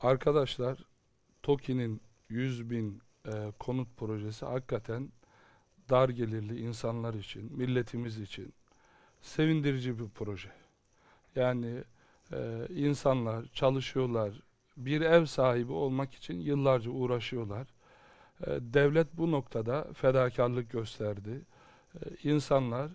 Arkadaşlar TOKİ'nin 100 bin e, konut projesi hakikaten dar gelirli insanlar için, milletimiz için sevindirici bir proje. Yani e, insanlar çalışıyorlar, bir ev sahibi olmak için yıllarca uğraşıyorlar. E, devlet bu noktada fedakarlık gösterdi. E, insanlar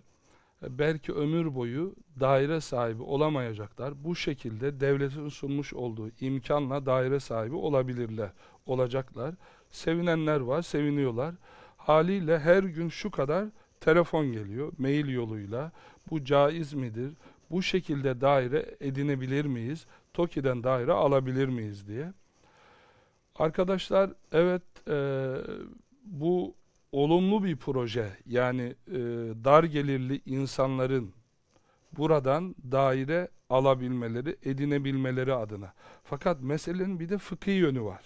belki ömür boyu daire sahibi olamayacaklar. Bu şekilde devletin sunmuş olduğu imkanla daire sahibi olabilirler, olacaklar. Sevinenler var, seviniyorlar. Haliyle her gün şu kadar telefon geliyor, mail yoluyla. Bu caiz midir? Bu şekilde daire edinebilir miyiz? TOKİ'den daire alabilir miyiz diye. Arkadaşlar evet e, bu olumlu bir proje yani e, dar gelirli insanların buradan daire alabilmeleri, edinebilmeleri adına. Fakat meselenin bir de fıkhi yönü var.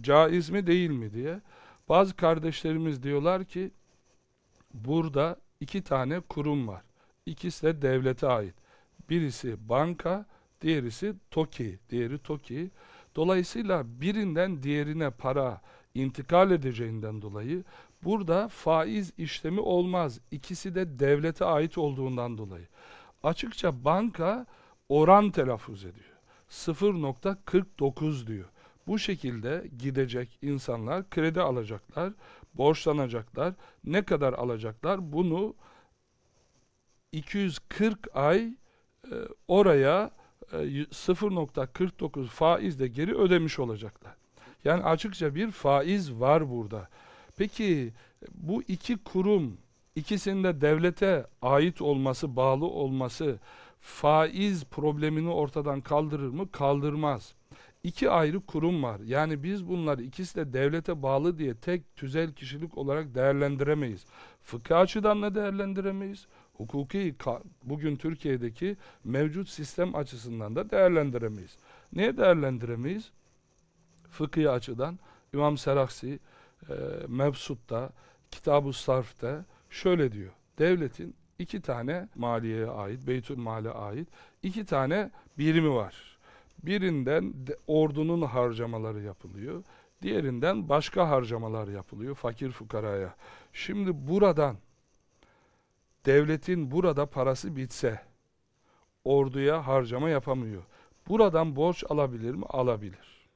Caiz mi değil mi diye. Bazı kardeşlerimiz diyorlar ki burada iki tane kurum var. İkisi de devlete ait. Birisi banka, diğerisi TOKİ, diğeri TOKİ. Dolayısıyla birinden diğerine para intikal edeceğinden dolayı Burada faiz işlemi olmaz. İkisi de devlete ait olduğundan dolayı. Açıkça banka oran telaffuz ediyor. 0.49 diyor. Bu şekilde gidecek insanlar kredi alacaklar, borçlanacaklar. Ne kadar alacaklar? Bunu 240 ay e, oraya e, 0.49 faizle geri ödemiş olacaklar. Yani açıkça bir faiz var burada. Peki bu iki kurum ikisinde devlete ait olması, bağlı olması faiz problemini ortadan kaldırır mı? Kaldırmaz. İki ayrı kurum var. Yani biz bunları ikisi de devlete bağlı diye tek tüzel kişilik olarak değerlendiremeyiz. Fıkıh açıdan da değerlendiremeyiz. Hukuki, bugün Türkiye'deki mevcut sistem açısından da değerlendiremeyiz. Niye değerlendiremeyiz? Fıkıh açıdan İmam Seraksi, e, mevsut'ta, Kitab-ı Sarf'ta şöyle diyor. Devletin iki tane maliyeye ait, Beytül Mal'e ait iki tane birimi var. Birinden de, ordunun harcamaları yapılıyor. Diğerinden başka harcamalar yapılıyor fakir fukaraya. Şimdi buradan devletin burada parası bitse orduya harcama yapamıyor. Buradan borç alabilir mi? Alabilir.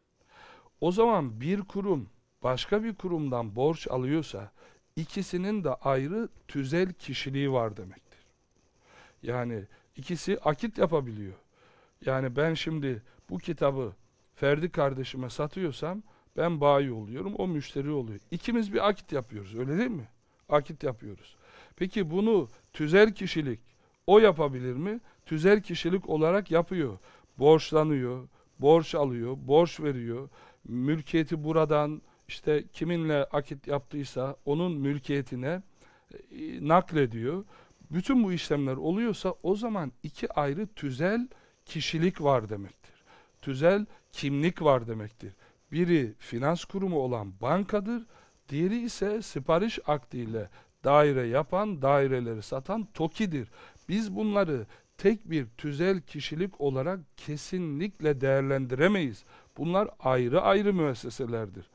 O zaman bir kurum başka bir kurumdan borç alıyorsa ikisinin de ayrı tüzel kişiliği var demektir. Yani ikisi akit yapabiliyor. Yani ben şimdi bu kitabı Ferdi kardeşime satıyorsam ben bayi oluyorum, o müşteri oluyor. İkimiz bir akit yapıyoruz, öyle değil mi? Akit yapıyoruz. Peki bunu tüzel kişilik o yapabilir mi? Tüzel kişilik olarak yapıyor. Borçlanıyor, borç alıyor, borç veriyor. Mülkiyeti buradan, işte kiminle akit yaptıysa onun mülkiyetine e, naklediyor. Bütün bu işlemler oluyorsa o zaman iki ayrı tüzel kişilik var demektir. Tüzel kimlik var demektir. Biri finans kurumu olan bankadır, diğeri ise sipariş akdiyle daire yapan, daireleri satan TOKİ'dir. Biz bunları tek bir tüzel kişilik olarak kesinlikle değerlendiremeyiz. Bunlar ayrı ayrı müesseselerdir.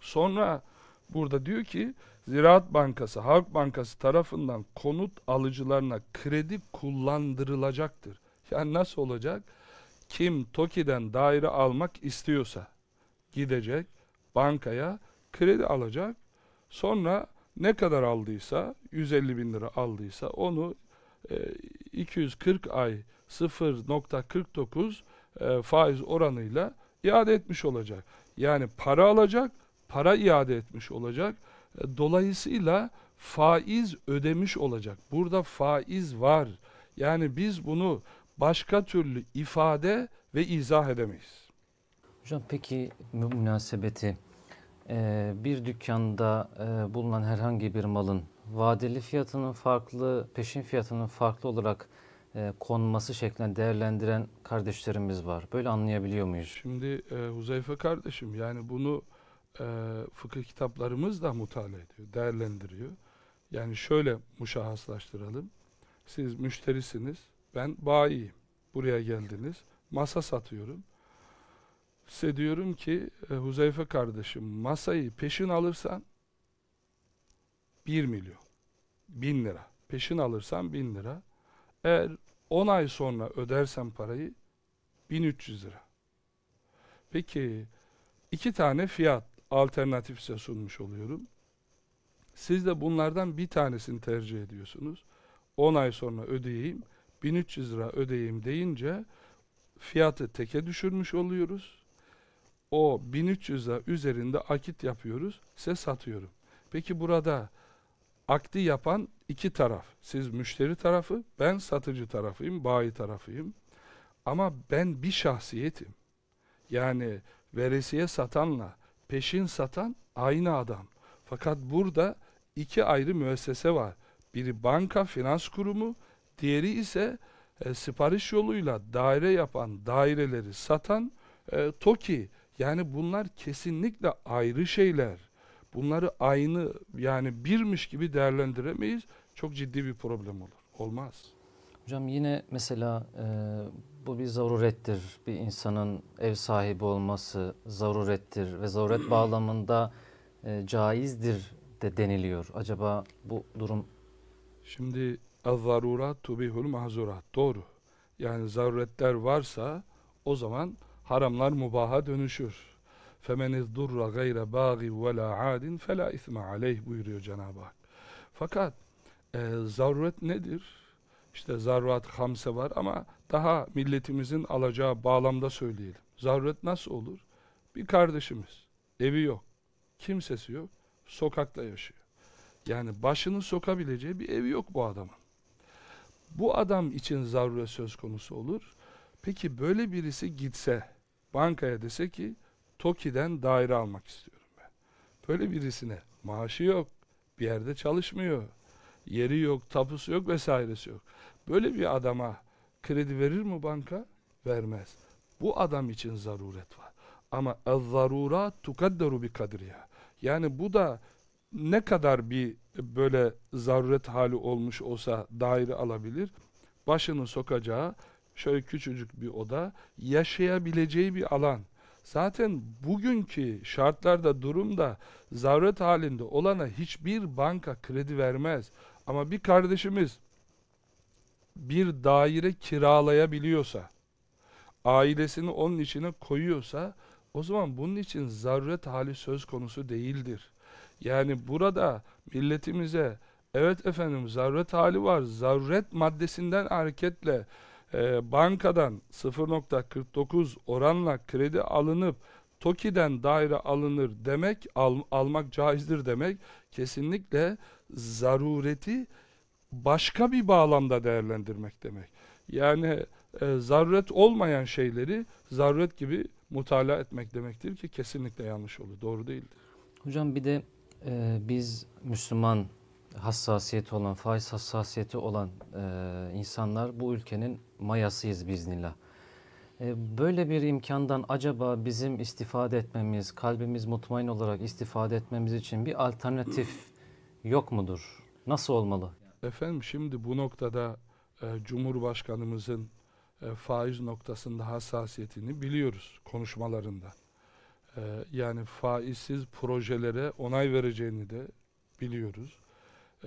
Sonra burada diyor ki Ziraat Bankası, Halk Bankası tarafından konut alıcılarına kredi kullandırılacaktır. Yani nasıl olacak? Kim TOKİ'den daire almak istiyorsa gidecek bankaya kredi alacak. Sonra ne kadar aldıysa 150 bin lira aldıysa onu e, 240 ay 0.49 e, faiz oranıyla iade etmiş olacak. Yani para alacak para iade etmiş olacak. E, dolayısıyla faiz ödemiş olacak. Burada faiz var. Yani biz bunu başka türlü ifade ve izah edemeyiz. Hocam peki bu münasebeti e, bir dükkanda e, bulunan herhangi bir malın vadeli fiyatının farklı, peşin fiyatının farklı olarak konması şeklinde değerlendiren kardeşlerimiz var. Böyle anlayabiliyor muyuz? Şimdi Huzeyfe kardeşim yani bunu e, fıkıh kitaplarımız da mutala ediyor, değerlendiriyor. Yani şöyle muşahhaslaştıralım. Siz müşterisiniz, ben bayiyim. Buraya geldiniz, masa satıyorum. Size diyorum ki e, Huzeyfe kardeşim masayı peşin alırsan 1 milyon, 1000 lira. Peşin alırsan 1000 lira. Eğer 10 ay sonra ödersen parayı 1300 lira. Peki iki tane fiyat alternatif size sunmuş oluyorum. Siz de bunlardan bir tanesini tercih ediyorsunuz. 10 ay sonra ödeyeyim, 1300 lira ödeyeyim deyince fiyatı teke düşürmüş oluyoruz. O 1300 lira üzerinde akit yapıyoruz, size satıyorum. Peki burada akdi yapan iki taraf. Siz müşteri tarafı, ben satıcı tarafıyım, bayi tarafıyım. Ama ben bir şahsiyetim. Yani veresiye satanla peşin satan aynı adam. Fakat burada iki ayrı müessese var. Biri banka, finans kurumu, diğeri ise e, sipariş yoluyla daire yapan, daireleri satan e, TOKİ. Yani bunlar kesinlikle ayrı şeyler. Bunları aynı yani birmiş gibi değerlendiremeyiz. Çok ciddi bir problem olur. Olmaz. Hocam yine mesela e, bu bir zarurettir. Bir insanın ev sahibi olması zarurettir ve zaruret bağlamında e, caizdir de deniliyor. Acaba bu durum... Şimdi اَذَّرُورَاتُ بِهُ mahzurat Doğru. Yani zaruretler varsa o zaman haramlar mubaha dönüşür. فَمَنِ اِذْدُرَّ غَيْرَ بَاغِ وَلَا عَادٍ فَلَا اِثْمَ عَلَيْهِ buyuruyor Cenab-ı Hak. Fakat e, zaruret nedir? işte zarurat hamse var ama daha milletimizin alacağı bağlamda söyleyelim. Zaruret nasıl olur? Bir kardeşimiz, evi yok, kimsesi yok, sokakta yaşıyor. Yani başını sokabileceği bir evi yok bu adamın. Bu adam için zaruret söz konusu olur. Peki böyle birisi gitse, bankaya dese ki, TOKİ'den daire almak istiyorum ben. Böyle birisine maaşı yok, bir yerde çalışmıyor, yeri yok, tapusu yok vesairesi yok. Böyle bir adama kredi verir mi banka? Vermez. Bu adam için zaruret var. Ama zarura tukadderu bi kadriya. Yani bu da ne kadar bir böyle zaruret hali olmuş olsa daire alabilir. Başını sokacağı şöyle küçücük bir oda, yaşayabileceği bir alan. Zaten bugünkü şartlarda, durumda zaruret halinde olana hiçbir banka kredi vermez. Ama bir kardeşimiz bir daire kiralayabiliyorsa, ailesini onun içine koyuyorsa, o zaman bunun için zaruret hali söz konusu değildir. Yani burada milletimize, evet efendim zaruret hali var, zaruret maddesinden hareketle, e, bankadan 0.49 oranla kredi alınıp, TOKİ'den daire alınır demek, al, almak caizdir demek kesinlikle zarureti başka bir bağlamda değerlendirmek demek. Yani e, zaruret olmayan şeyleri zaruret gibi mutala etmek demektir ki kesinlikle yanlış olur, doğru değildir. Hocam bir de e, biz Müslüman hassasiyeti olan, faiz hassasiyeti olan e, insanlar bu ülkenin mayasıyız biiznillah. E, böyle bir imkandan acaba bizim istifade etmemiz, kalbimiz mutmain olarak istifade etmemiz için bir alternatif yok mudur? Nasıl olmalı? Efendim şimdi bu noktada e, Cumhurbaşkanımızın e, faiz noktasında hassasiyetini biliyoruz konuşmalarında. E, yani faizsiz projelere onay vereceğini de biliyoruz.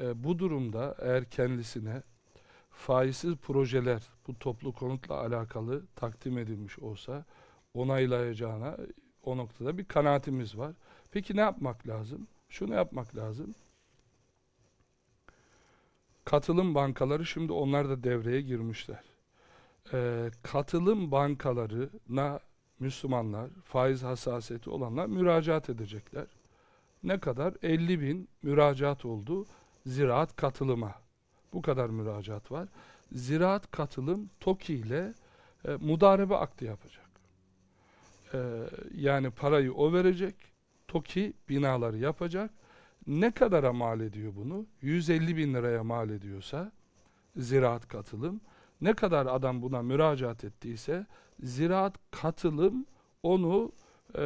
E, bu durumda eğer kendisine faizsiz projeler bu toplu konutla alakalı takdim edilmiş olsa onaylayacağına o noktada bir kanaatimiz var. Peki ne yapmak lazım? Şunu yapmak lazım. Katılım bankaları şimdi onlar da devreye girmişler. Ee, katılım bankalarına Müslümanlar, faiz hassasiyeti olanlar müracaat edecekler. Ne kadar? 50 bin müracaat oldu ziraat katılıma. Bu kadar müracaat var. Ziraat katılım TOKİ ile e, mudarebe aktı yapacak. E, yani parayı o verecek. TOKİ binaları yapacak. Ne kadara mal ediyor bunu? 150 bin liraya mal ediyorsa ziraat katılım. Ne kadar adam buna müracaat ettiyse ziraat katılım onu e,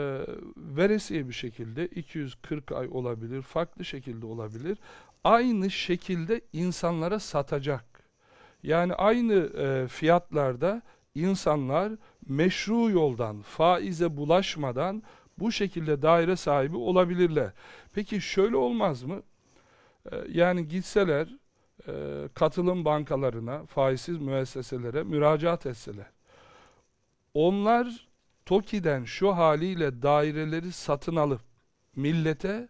veresiye bir şekilde 240 ay olabilir, farklı şekilde olabilir aynı şekilde insanlara satacak. Yani aynı e, fiyatlarda insanlar meşru yoldan, faize bulaşmadan bu şekilde daire sahibi olabilirler. Peki şöyle olmaz mı? E, yani gitseler e, katılım bankalarına, faizsiz müesseselere müracaat etseler. Onlar TOKİ'den şu haliyle daireleri satın alıp millete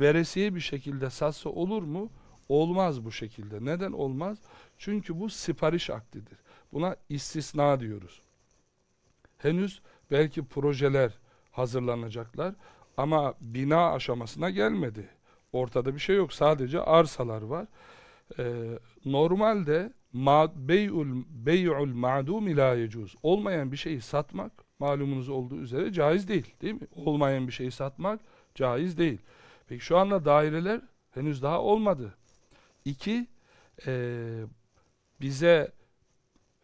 veresiye bir şekilde satsa olur mu? Olmaz bu şekilde. Neden olmaz? Çünkü bu sipariş aktidir. Buna istisna diyoruz. Henüz belki projeler hazırlanacaklar ama bina aşamasına gelmedi. Ortada bir şey yok. Sadece arsalar var. Ee, normalde bey'ul bey'ul ma'dum ila Olmayan bir şeyi satmak malumunuz olduğu üzere caiz değil, değil mi? Olmayan bir şeyi satmak caiz değil. Peki şu anda daireler henüz daha olmadı. İki, e, bize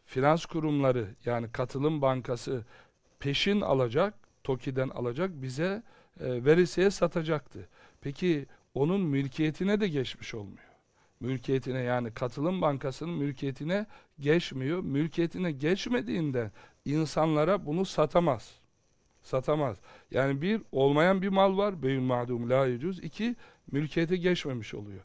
finans kurumları yani katılım bankası peşin alacak, TOKİ'den alacak, bize e, verisiye satacaktı. Peki onun mülkiyetine de geçmiş olmuyor. Mülkiyetine yani katılım bankasının mülkiyetine geçmiyor. Mülkiyetine geçmediğinden insanlara bunu satamaz satamaz. Yani bir olmayan bir mal var beyun madum la yücüz. İki mülkiyete geçmemiş oluyor.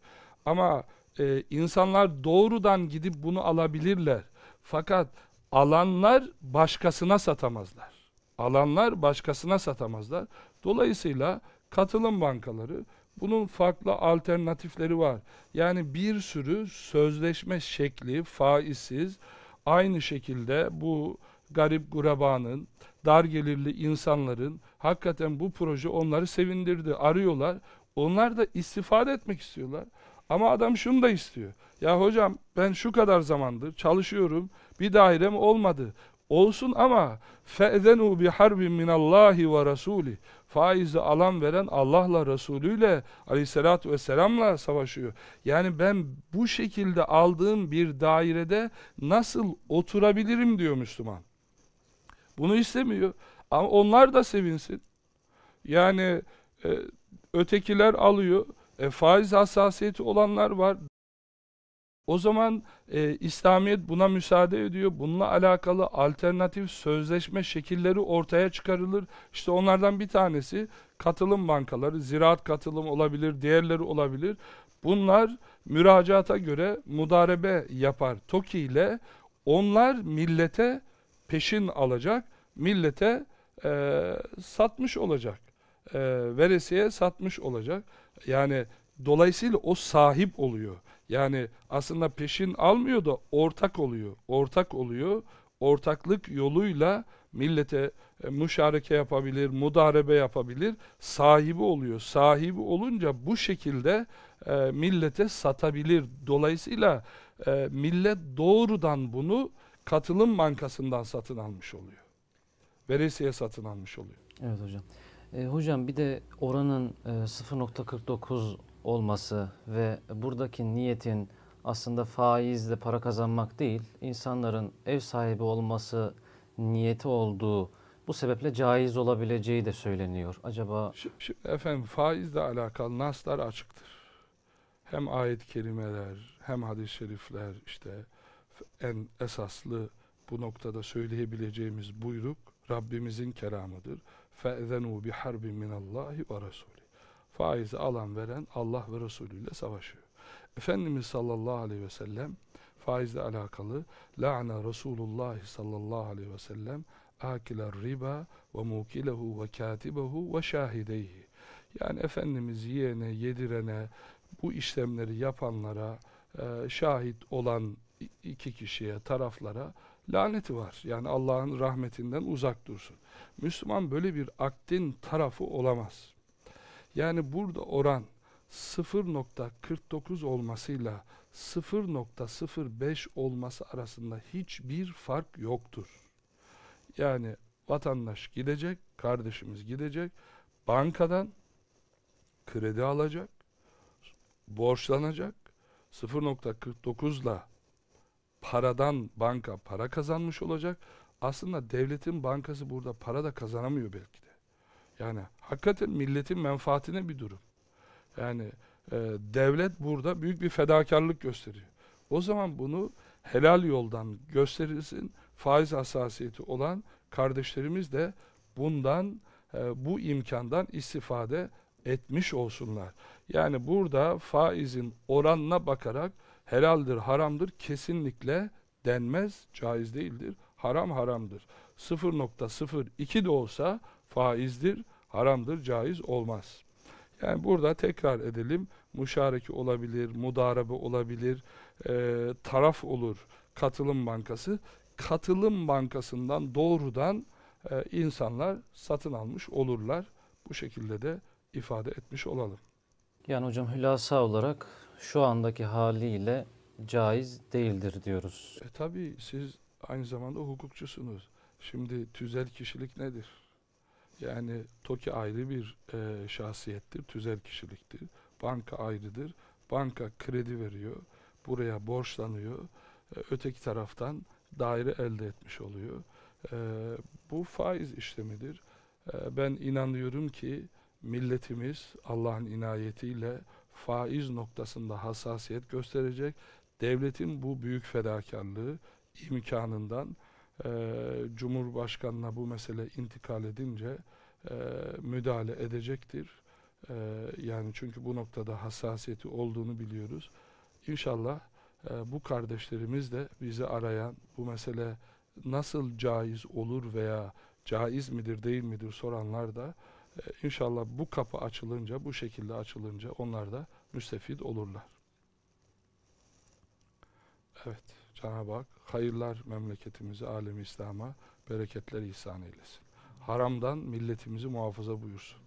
Ama e, insanlar doğrudan gidip bunu alabilirler. Fakat alanlar başkasına satamazlar. Alanlar başkasına satamazlar. Dolayısıyla katılım bankaları bunun farklı alternatifleri var. Yani bir sürü sözleşme şekli faizsiz aynı şekilde bu garip gurebanın, dar gelirli insanların hakikaten bu proje onları sevindirdi. Arıyorlar. Onlar da istifade etmek istiyorlar. Ama adam şunu da istiyor. Ya hocam ben şu kadar zamandır çalışıyorum. Bir dairem olmadı. Olsun ama fe'zenu bi harbin min Allahi ve rasuli. Faizi alan veren Allah'la Resulüyle Aleyhissalatu vesselam'la savaşıyor. Yani ben bu şekilde aldığım bir dairede nasıl oturabilirim diyor Müslüman. Bunu istemiyor. Ama onlar da sevinsin. Yani e, ötekiler alıyor. E, faiz hassasiyeti olanlar var. O zaman e, İslamiyet buna müsaade ediyor. Bununla alakalı alternatif sözleşme şekilleri ortaya çıkarılır. İşte onlardan bir tanesi katılım bankaları, ziraat katılım olabilir, diğerleri olabilir. Bunlar müracaata göre mudarebe yapar TOKİ ile onlar millete peşin alacak, millete e, satmış olacak. E, veresiye satmış olacak. Yani dolayısıyla o sahip oluyor. Yani aslında peşin almıyor da ortak oluyor. Ortak oluyor. Ortaklık yoluyla millete e, müşareke yapabilir, mudarebe yapabilir, sahibi oluyor. Sahibi olunca bu şekilde e, millete satabilir. Dolayısıyla e, millet doğrudan bunu katılım bankasından satın almış oluyor. Veresiye satın almış oluyor. Evet hocam. E, hocam bir de oranın e, 0.49 olması ve buradaki niyetin aslında faizle para kazanmak değil, insanların ev sahibi olması niyeti olduğu bu sebeple caiz olabileceği de söyleniyor. Acaba şimdi, şimdi efendim faizle alakalı naslar açıktır. Hem ayet-i kerimeler, hem hadis-i şerifler işte en esaslı bu noktada söyleyebileceğimiz buyruk Rabbimizin keramıdır. فَاَذَنُوا بِحَرْبٍ مِنَ اللّٰهِ وَرَسُولِ Faizi alan veren Allah ve Resulü ile savaşıyor. Efendimiz sallallahu aleyhi ve sellem faizle alakalı لَعْنَ Resulullah sallallahu aleyhi ve sellem akiler riba ve mukilehu ve katibehu ve şahideyhi yani Efendimiz yiyene, yedirene, bu işlemleri yapanlara e, şahit olan iki kişiye, taraflara laneti var. Yani Allah'ın rahmetinden uzak dursun. Müslüman böyle bir akdin tarafı olamaz. Yani burada oran 0.49 olmasıyla 0.05 olması arasında hiçbir fark yoktur. Yani vatandaş gidecek, kardeşimiz gidecek, bankadan kredi alacak, borçlanacak, 0.49 ile paradan banka para kazanmış olacak. Aslında devletin bankası burada para da kazanamıyor belki de. Yani hakikaten milletin menfaatine bir durum. Yani e, devlet burada büyük bir fedakarlık gösteriyor. O zaman bunu helal yoldan gösterilsin. Faiz hassasiyeti olan kardeşlerimiz de bundan e, bu imkandan istifade etmiş olsunlar. Yani burada faizin oranına bakarak helaldir, haramdır kesinlikle denmez, caiz değildir. Haram haramdır. 0.02 de olsa faizdir, haramdır, caiz olmaz. Yani burada tekrar edelim, muşareki olabilir, mudarebe olabilir, e, taraf olur, katılım bankası. Katılım bankasından doğrudan e, insanlar satın almış olurlar. Bu şekilde de ifade etmiş olalım. Yani hocam hülasa olarak şu andaki haliyle caiz değildir diyoruz. E tabii siz aynı zamanda hukukçusunuz. Şimdi tüzel kişilik nedir? Yani TOKİ ayrı bir e, şahsiyettir, tüzel kişiliktir. Banka ayrıdır. Banka kredi veriyor, buraya borçlanıyor. E, öteki taraftan daire elde etmiş oluyor. E, bu faiz işlemidir. E, ben inanıyorum ki milletimiz Allah'ın inayetiyle faiz noktasında hassasiyet gösterecek. Devletin bu büyük fedakarlığı imkanından e, Cumhurbaşkanı'na bu mesele intikal edince e, müdahale edecektir. E, yani çünkü bu noktada hassasiyeti olduğunu biliyoruz. İnşallah e, bu kardeşlerimiz de bizi arayan bu mesele nasıl caiz olur veya caiz midir değil midir soranlar da İnşallah bu kapı açılınca, bu şekilde açılınca onlar da müstefid olurlar. Evet, Cenab-ı Hak hayırlar memleketimizi, alemi İslam'a bereketler ihsan eylesin. Haramdan milletimizi muhafaza buyursun.